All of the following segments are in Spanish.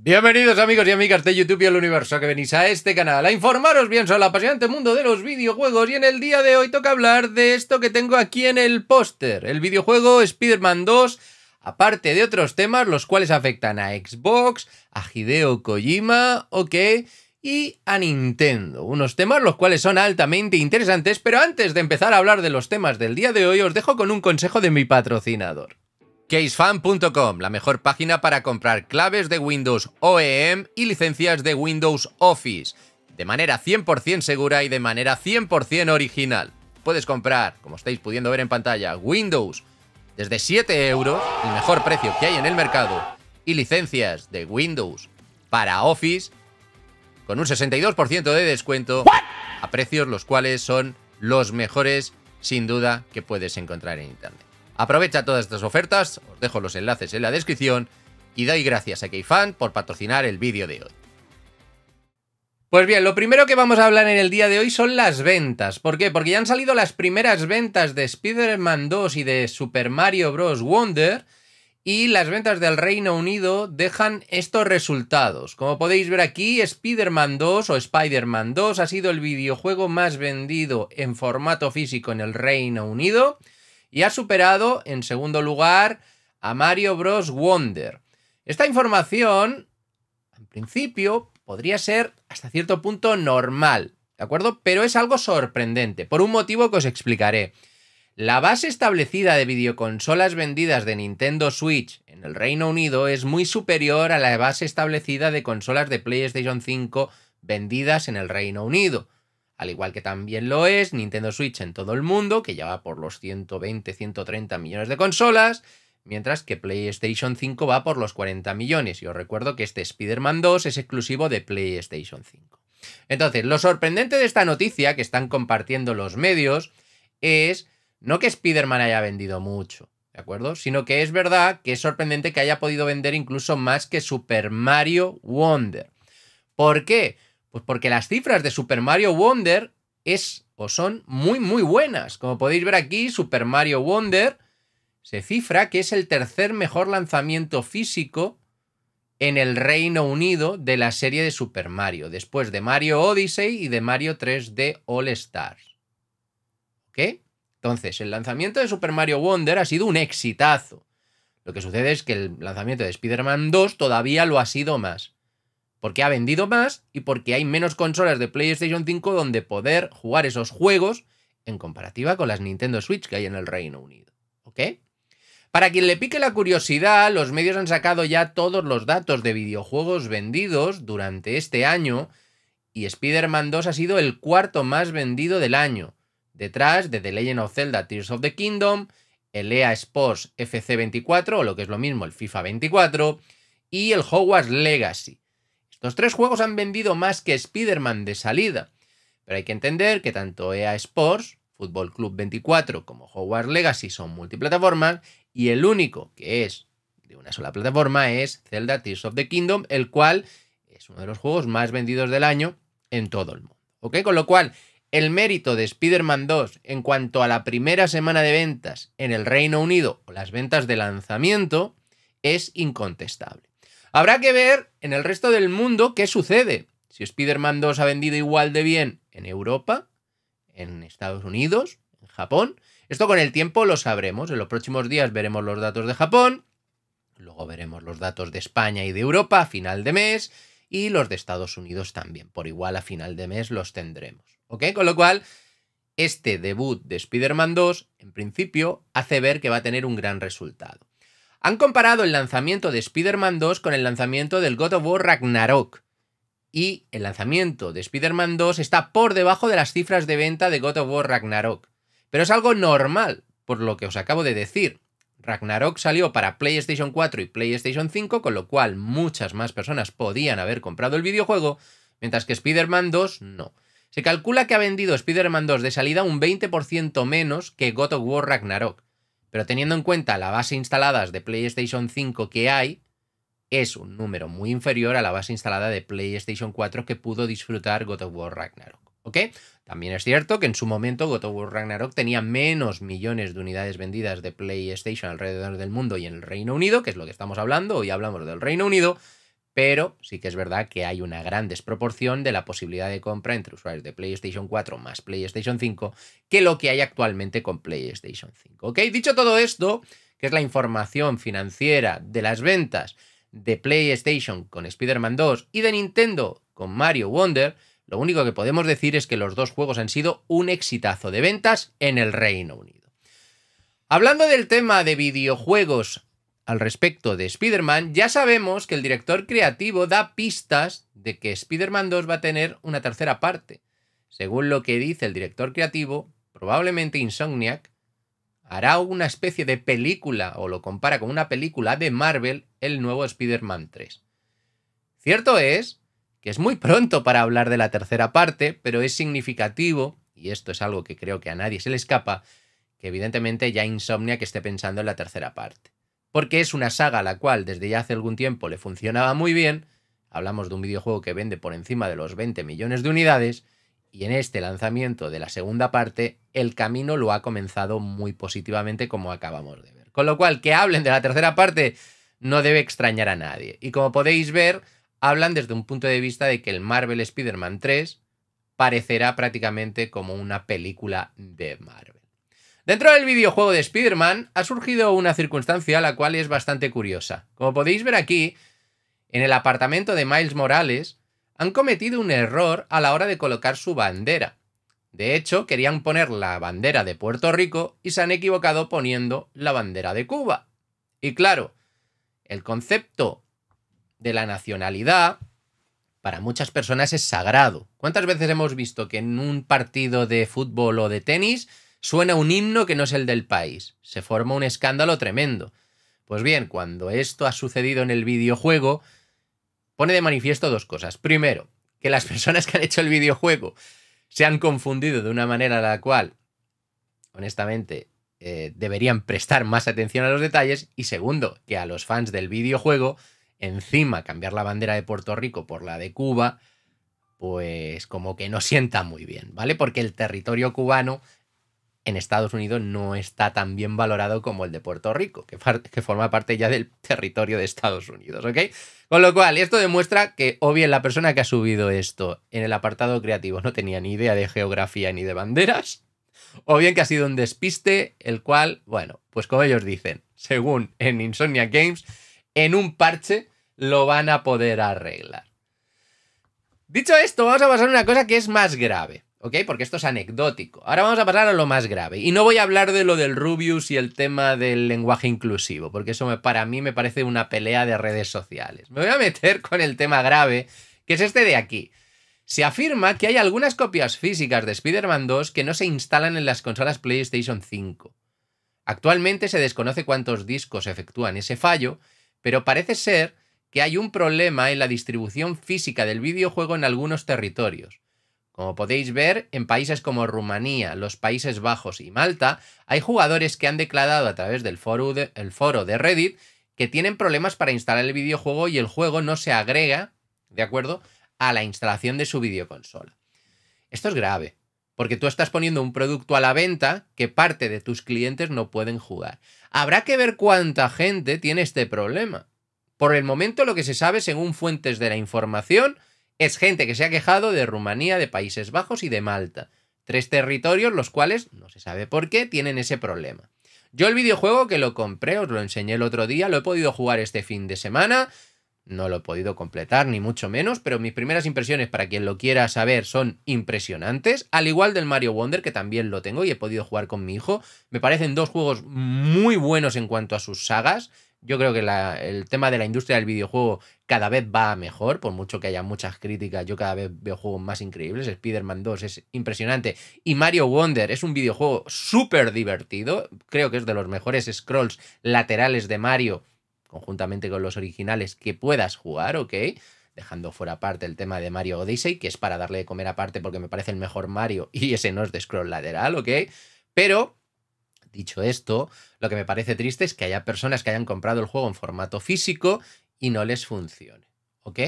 Bienvenidos amigos y amigas de YouTube y el universo que venís a este canal a informaros bien sobre el apasionante mundo de los videojuegos y en el día de hoy toca hablar de esto que tengo aquí en el póster, el videojuego Spider-Man 2, aparte de otros temas los cuales afectan a Xbox, a Hideo Kojima, ok, y a Nintendo, unos temas los cuales son altamente interesantes, pero antes de empezar a hablar de los temas del día de hoy os dejo con un consejo de mi patrocinador. CaseFan.com, la mejor página para comprar claves de Windows OEM y licencias de Windows Office, de manera 100% segura y de manera 100% original. Puedes comprar, como estáis pudiendo ver en pantalla, Windows desde 7 euros, el mejor precio que hay en el mercado, y licencias de Windows para Office con un 62% de descuento a precios los cuales son los mejores sin duda que puedes encontrar en Internet. Aprovecha todas estas ofertas, os dejo los enlaces en la descripción y doy gracias a Keyfan por patrocinar el vídeo de hoy. Pues bien, lo primero que vamos a hablar en el día de hoy son las ventas. ¿Por qué? Porque ya han salido las primeras ventas de Spider-Man 2 y de Super Mario Bros. Wonder. Y las ventas del Reino Unido dejan estos resultados. Como podéis ver aquí, Spider-Man 2 o Spider-Man 2 ha sido el videojuego más vendido en formato físico en el Reino Unido y ha superado en segundo lugar a Mario Bros. Wonder. Esta información, en principio, podría ser hasta cierto punto normal, ¿de acuerdo? Pero es algo sorprendente, por un motivo que os explicaré. La base establecida de videoconsolas vendidas de Nintendo Switch en el Reino Unido es muy superior a la base establecida de consolas de PlayStation 5 vendidas en el Reino Unido. Al igual que también lo es Nintendo Switch en todo el mundo, que ya va por los 120-130 millones de consolas, mientras que PlayStation 5 va por los 40 millones. Y os recuerdo que este Spider-Man 2 es exclusivo de PlayStation 5. Entonces, lo sorprendente de esta noticia que están compartiendo los medios es no que Spider-Man haya vendido mucho, ¿de acuerdo? Sino que es verdad que es sorprendente que haya podido vender incluso más que Super Mario Wonder. ¿Por qué? Pues porque las cifras de Super Mario Wonder es o son muy muy buenas. Como podéis ver aquí, Super Mario Wonder se cifra que es el tercer mejor lanzamiento físico en el Reino Unido de la serie de Super Mario, después de Mario Odyssey y de Mario 3D All Stars. ¿Ok? Entonces, el lanzamiento de Super Mario Wonder ha sido un exitazo. Lo que sucede es que el lanzamiento de Spider-Man 2 todavía lo ha sido más porque ha vendido más y porque hay menos consolas de PlayStation 5 donde poder jugar esos juegos en comparativa con las Nintendo Switch que hay en el Reino Unido. ¿Ok? Para quien le pique la curiosidad, los medios han sacado ya todos los datos de videojuegos vendidos durante este año y Spider-Man 2 ha sido el cuarto más vendido del año, detrás de The Legend of Zelda Tears of the Kingdom, el EA Sports FC 24 o lo que es lo mismo el FIFA 24 y el Hogwarts Legacy. Estos tres juegos han vendido más que Spider-Man de salida, pero hay que entender que tanto EA Sports, Fútbol Club 24 como Hogwarts Legacy son multiplataformas y el único que es de una sola plataforma es Zelda Tears of the Kingdom, el cual es uno de los juegos más vendidos del año en todo el mundo. ¿Ok? Con lo cual, el mérito de Spider-Man 2 en cuanto a la primera semana de ventas en el Reino Unido o las ventas de lanzamiento es incontestable. Habrá que ver en el resto del mundo qué sucede. Si Spider-Man 2 ha vendido igual de bien en Europa, en Estados Unidos, en Japón. Esto con el tiempo lo sabremos. En los próximos días veremos los datos de Japón, luego veremos los datos de España y de Europa a final de mes y los de Estados Unidos también. Por igual a final de mes los tendremos. ¿Ok? Con lo cual, este debut de Spider-Man 2, en principio, hace ver que va a tener un gran resultado han comparado el lanzamiento de Spider-Man 2 con el lanzamiento del God of War Ragnarok. Y el lanzamiento de Spider-Man 2 está por debajo de las cifras de venta de God of War Ragnarok. Pero es algo normal, por lo que os acabo de decir. Ragnarok salió para PlayStation 4 y PlayStation 5, con lo cual muchas más personas podían haber comprado el videojuego, mientras que Spider-Man 2 no. Se calcula que ha vendido Spider-Man 2 de salida un 20% menos que God of War Ragnarok. Pero teniendo en cuenta la base instaladas de PlayStation 5 que hay, es un número muy inferior a la base instalada de PlayStation 4 que pudo disfrutar God of War Ragnarok. ¿Ok? También es cierto que en su momento God of War Ragnarok tenía menos millones de unidades vendidas de PlayStation alrededor del mundo y en el Reino Unido, que es lo que estamos hablando, hoy hablamos del Reino Unido, pero sí que es verdad que hay una gran desproporción de la posibilidad de compra entre usuarios de PlayStation 4 más PlayStation 5 que lo que hay actualmente con PlayStation 5. ¿Ok? Dicho todo esto, que es la información financiera de las ventas de PlayStation con Spider-Man 2 y de Nintendo con Mario Wonder, lo único que podemos decir es que los dos juegos han sido un exitazo de ventas en el Reino Unido. Hablando del tema de videojuegos al respecto de Spider-Man, ya sabemos que el director creativo da pistas de que Spider-Man 2 va a tener una tercera parte. Según lo que dice el director creativo, probablemente Insomniac hará una especie de película o lo compara con una película de Marvel, el nuevo Spider-Man 3. Cierto es que es muy pronto para hablar de la tercera parte, pero es significativo, y esto es algo que creo que a nadie se le escapa, que evidentemente ya Insomniac esté pensando en la tercera parte porque es una saga a la cual desde ya hace algún tiempo le funcionaba muy bien. Hablamos de un videojuego que vende por encima de los 20 millones de unidades y en este lanzamiento de la segunda parte el camino lo ha comenzado muy positivamente como acabamos de ver. Con lo cual, que hablen de la tercera parte no debe extrañar a nadie. Y como podéis ver, hablan desde un punto de vista de que el Marvel Spider-Man 3 parecerá prácticamente como una película de Marvel. Dentro del videojuego de Spider-Man ha surgido una circunstancia la cual es bastante curiosa. Como podéis ver aquí, en el apartamento de Miles Morales, han cometido un error a la hora de colocar su bandera. De hecho, querían poner la bandera de Puerto Rico y se han equivocado poniendo la bandera de Cuba. Y claro, el concepto de la nacionalidad para muchas personas es sagrado. ¿Cuántas veces hemos visto que en un partido de fútbol o de tenis Suena un himno que no es el del país. Se forma un escándalo tremendo. Pues bien, cuando esto ha sucedido en el videojuego, pone de manifiesto dos cosas. Primero, que las personas que han hecho el videojuego se han confundido de una manera a la cual, honestamente, eh, deberían prestar más atención a los detalles. Y segundo, que a los fans del videojuego, encima cambiar la bandera de Puerto Rico por la de Cuba, pues como que no sienta muy bien, ¿vale? Porque el territorio cubano en Estados Unidos no está tan bien valorado como el de Puerto Rico, que, forma parte ya del territorio de Estados Unidos, ¿ok? Con lo cual, esto demuestra que o bien la persona que ha subido esto en el apartado creativo no tenía ni idea de geografía ni de banderas, o bien que ha sido un despiste, el cual, bueno, pues como ellos dicen, según en Insomnia Games, en un parche lo van a poder arreglar. Dicho esto, vamos a pasar a una cosa que es más grave. ¿ok? Porque esto es anecdótico. Ahora vamos a pasar a lo más grave. Y no voy a hablar de lo del Rubius y el tema del lenguaje inclusivo, porque eso para mí me parece una pelea de redes sociales. Me voy a meter con el tema grave, que es este de aquí. Se afirma que hay algunas copias físicas de Spider-Man 2 que no se instalan en las consolas PlayStation 5. Actualmente se desconoce cuántos discos efectúan ese fallo, pero parece ser que hay un problema en la distribución física del videojuego en algunos territorios como podéis ver, en países como Rumanía, los Países Bajos y Malta, hay jugadores que han declarado a través del foro de, foro de Reddit que tienen problemas para instalar el videojuego y el juego no se agrega, ¿de acuerdo?, a la instalación de su videoconsola. Esto es grave, porque tú estás poniendo un producto a la venta que parte de tus clientes no pueden jugar. Habrá que ver cuánta gente tiene este problema. Por el momento lo que se sabe, según fuentes de la información, es gente que se ha quejado de Rumanía, de Países Bajos y de Malta. Tres territorios los cuales, no se sabe por qué, tienen ese problema. Yo el videojuego que lo compré, os lo enseñé el otro día, lo he podido jugar este fin de semana. No lo he podido completar, ni mucho menos, pero mis primeras impresiones, para quien lo quiera saber, son impresionantes. Al igual del Mario Wonder, que también lo tengo y he podido jugar con mi hijo. Me parecen dos juegos muy buenos en cuanto a sus sagas. Yo creo que el tema de la industria del videojuego cada vez va mejor, por mucho que haya muchas críticas, yo cada vez veo juegos más increíbles. Spider-Man 2 es impresionante. Y Mario Wonder es un videojuego súper divertido. Creo que es de los mejores scrolls laterales de Mario, conjuntamente con los originales, que puedas jugar, ¿ok? dejando fuera aparte el tema de Mario Odyssey, que es para darle de comer aparte porque me parece el mejor Mario y ese no es de scroll lateral, ¿ok? Pero Dicho esto, lo que me parece triste es que haya personas que hayan comprado el juego en formato físico y no les funcione. ¿Ok?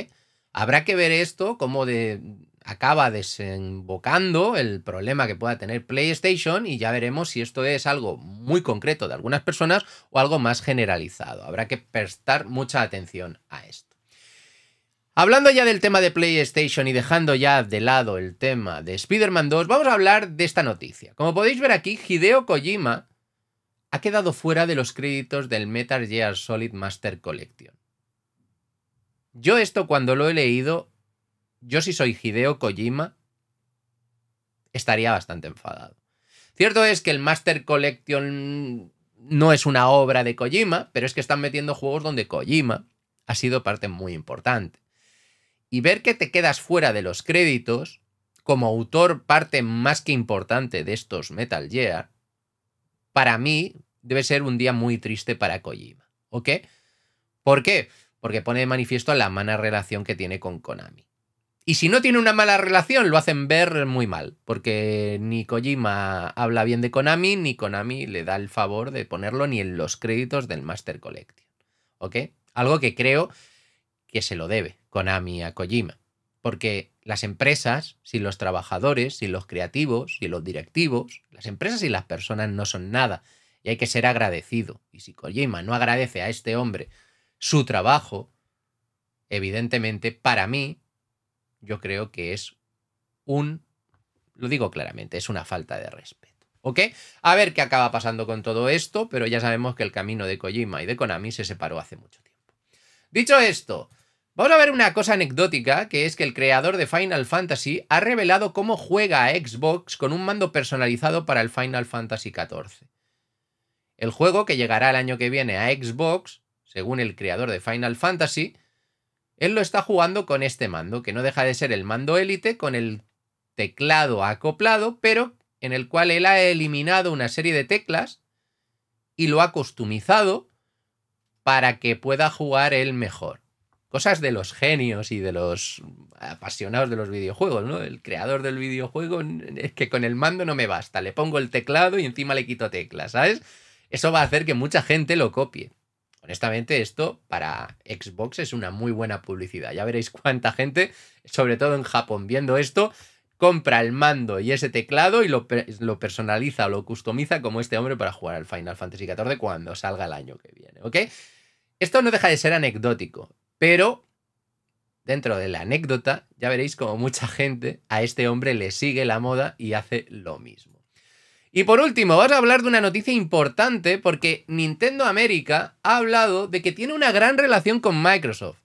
Habrá que ver esto, cómo de, acaba desembocando el problema que pueda tener PlayStation y ya veremos si esto es algo muy concreto de algunas personas o algo más generalizado. Habrá que prestar mucha atención a esto. Hablando ya del tema de PlayStation y dejando ya de lado el tema de Spider-Man 2, vamos a hablar de esta noticia. Como podéis ver aquí, Hideo Kojima ha quedado fuera de los créditos del Metal Gear Solid Master Collection. Yo esto cuando lo he leído, yo si soy Hideo Kojima, estaría bastante enfadado. Cierto es que el Master Collection no es una obra de Kojima, pero es que están metiendo juegos donde Kojima ha sido parte muy importante. Y ver que te quedas fuera de los créditos, como autor parte más que importante de estos Metal Gear, para mí debe ser un día muy triste para Kojima. ¿Ok? ¿Por qué? Porque pone de manifiesto la mala relación que tiene con Konami. Y si no tiene una mala relación, lo hacen ver muy mal, porque ni Kojima habla bien de Konami, ni Konami le da el favor de ponerlo ni en los créditos del Master Collection. ¿Ok? Algo que creo que se lo debe Konami a Kojima, porque las empresas sin los trabajadores, sin los creativos, sin los directivos, las empresas y las personas no son nada. Y hay que ser agradecido. Y si Kojima no agradece a este hombre su trabajo, evidentemente para mí, yo creo que es un, lo digo claramente, es una falta de respeto. ¿Ok? A ver qué acaba pasando con todo esto, pero ya sabemos que el camino de Kojima y de Konami se separó hace mucho tiempo. Dicho esto, Vamos a ver una cosa anecdótica, que es que el creador de Final Fantasy ha revelado cómo juega a Xbox con un mando personalizado para el Final Fantasy XIV. El juego, que llegará el año que viene a Xbox, según el creador de Final Fantasy, él lo está jugando con este mando, que no deja de ser el mando élite con el teclado acoplado, pero en el cual él ha eliminado una serie de teclas y lo ha customizado para que pueda jugar él mejor cosas de los genios y de los apasionados de los videojuegos, ¿no? El creador del videojuego es que con el mando no me basta, le pongo el teclado y encima le quito teclas, ¿sabes? Eso va a hacer que mucha gente lo copie. Honestamente, esto para Xbox es una muy buena publicidad. Ya veréis cuánta gente, sobre todo en Japón, viendo esto, compra el mando y ese teclado y lo, lo personaliza o lo customiza como este hombre para jugar al Final Fantasy XIV cuando salga el año que viene, ¿ok? Esto no deja de ser anecdótico. Pero dentro de la anécdota ya veréis como mucha gente a este hombre le sigue la moda y hace lo mismo. Y por último, vamos a hablar de una noticia importante porque Nintendo América ha hablado de que tiene una gran relación con Microsoft.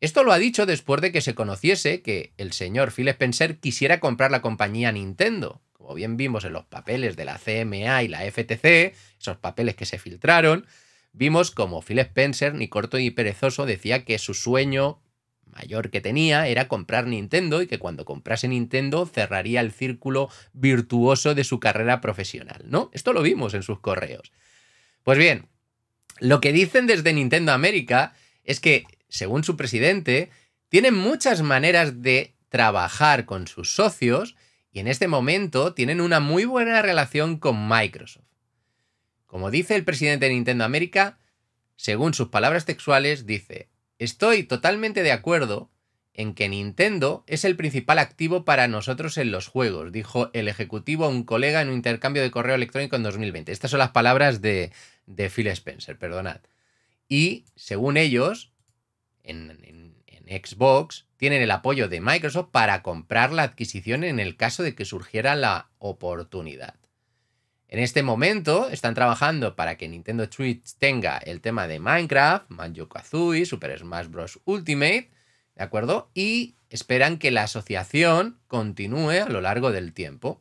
Esto lo ha dicho después de que se conociese que el señor Phil Spencer quisiera comprar la compañía Nintendo. Como bien vimos en los papeles de la CMA y la FTC, esos papeles que se filtraron, Vimos como Phil Spencer, ni corto ni perezoso, decía que su sueño mayor que tenía era comprar Nintendo y que cuando comprase Nintendo cerraría el círculo virtuoso de su carrera profesional, ¿no? Esto lo vimos en sus correos. Pues bien, lo que dicen desde Nintendo América es que, según su presidente, tienen muchas maneras de trabajar con sus socios y en este momento tienen una muy buena relación con Microsoft. Como dice el presidente de Nintendo América, según sus palabras textuales, dice, estoy totalmente de acuerdo en que Nintendo es el principal activo para nosotros en los juegos, dijo el ejecutivo a un colega en un intercambio de correo electrónico en 2020. Estas son las palabras de, Phil Spencer, perdonad. Y, según ellos, en, Xbox tienen el apoyo de Microsoft para comprar la adquisición en el caso de que surgiera la oportunidad. En este momento están trabajando para que Nintendo Switch tenga el tema de Minecraft, Manjo Kazooie, Super Smash Bros. Ultimate, ¿de acuerdo? Y esperan que la asociación continúe a lo largo del tiempo.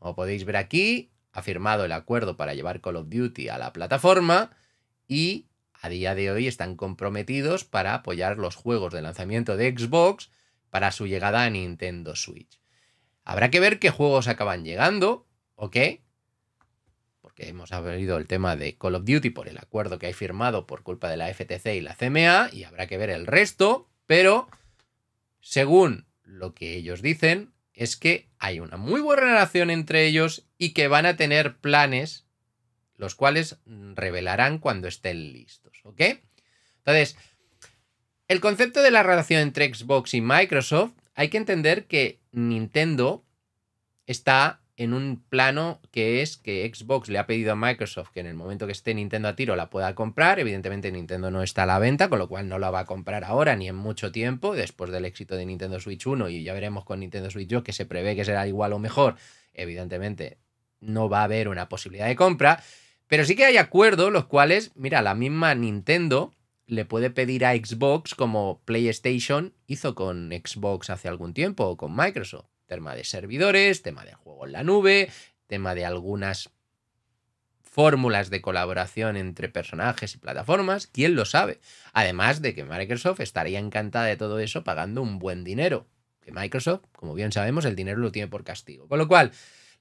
Como podéis ver aquí, ha firmado el acuerdo para llevar Call of Duty a la plataforma y a día de hoy están comprometidos para apoyar los juegos de lanzamiento de Xbox para su llegada a Nintendo Switch. Habrá que ver qué juegos acaban llegando ¿ok?, hemos abierto el tema de Call of Duty por el acuerdo que hay firmado por culpa de la FTC y la CMA, y habrá que ver el resto, pero según lo que ellos dicen, es que hay una muy buena relación entre ellos y que van a tener planes, los cuales revelarán cuando estén listos, ¿ok? Entonces, el concepto de la relación entre Xbox y Microsoft, hay que entender que Nintendo está en un plano que es que Xbox le ha pedido a Microsoft que en el momento que esté Nintendo a tiro la pueda comprar. Evidentemente Nintendo no está a la venta, con lo cual no la va a comprar ahora ni en mucho tiempo, después del éxito de Nintendo Switch 1 y ya veremos con Nintendo Switch 2 que se prevé que será igual o mejor. Evidentemente no va a haber una posibilidad de compra, pero sí que hay acuerdos los cuales, mira, la misma Nintendo le puede pedir a Xbox como PlayStation hizo con Xbox hace algún tiempo o con Microsoft tema de servidores, tema de juego en la nube, tema de algunas fórmulas de colaboración entre personajes y plataformas, quién lo sabe. Además de que Microsoft estaría encantada de todo eso pagando un buen dinero. Que Microsoft, como bien sabemos, el dinero lo tiene por castigo. Con lo cual,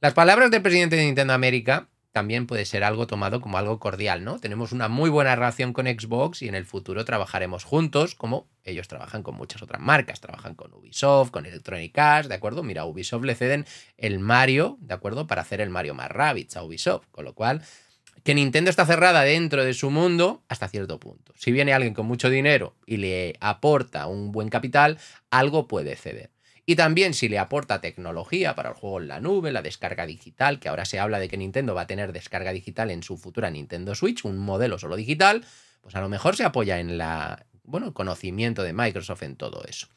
las palabras del presidente de Nintendo América también puede ser algo tomado como algo cordial, ¿no? Tenemos una muy buena relación con Xbox y en el futuro trabajaremos juntos, como ellos trabajan con muchas otras marcas, trabajan con Ubisoft, con Electronic Arts, ¿de acuerdo? Mira, a Ubisoft le ceden el Mario, ¿de acuerdo? Para hacer el Mario más Rabbits a Ubisoft, con lo cual que Nintendo está cerrada dentro de su mundo hasta cierto punto. Si viene alguien con mucho dinero y le aporta un buen capital, algo puede ceder. Y también si le aporta tecnología para el juego en la nube, la descarga digital, que ahora se habla de que Nintendo va a tener descarga digital en su futura Nintendo Switch, un modelo solo digital, pues a lo mejor se apoya en la, bueno, el conocimiento de Microsoft en todo eso.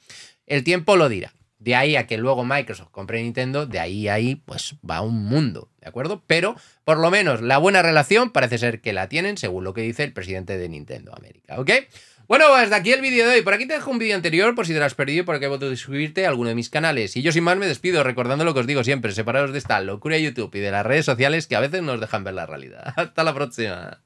El tiempo lo dirá. De ahí a que luego Microsoft compre Nintendo, de ahí a ahí, pues va un mundo, ¿de acuerdo? Pero por lo menos la buena relación parece ser que la tienen, según lo que dice el presidente de Nintendo América, ¿ok? Bueno, hasta pues, aquí el vídeo de hoy. Por aquí te dejo un vídeo anterior por si te lo has perdido por aquí voto de suscribirte a alguno de mis canales. Y yo sin más me despido recordando lo que os digo siempre, separados de esta locura de YouTube y de las redes sociales que a veces nos dejan ver la realidad. Hasta la próxima.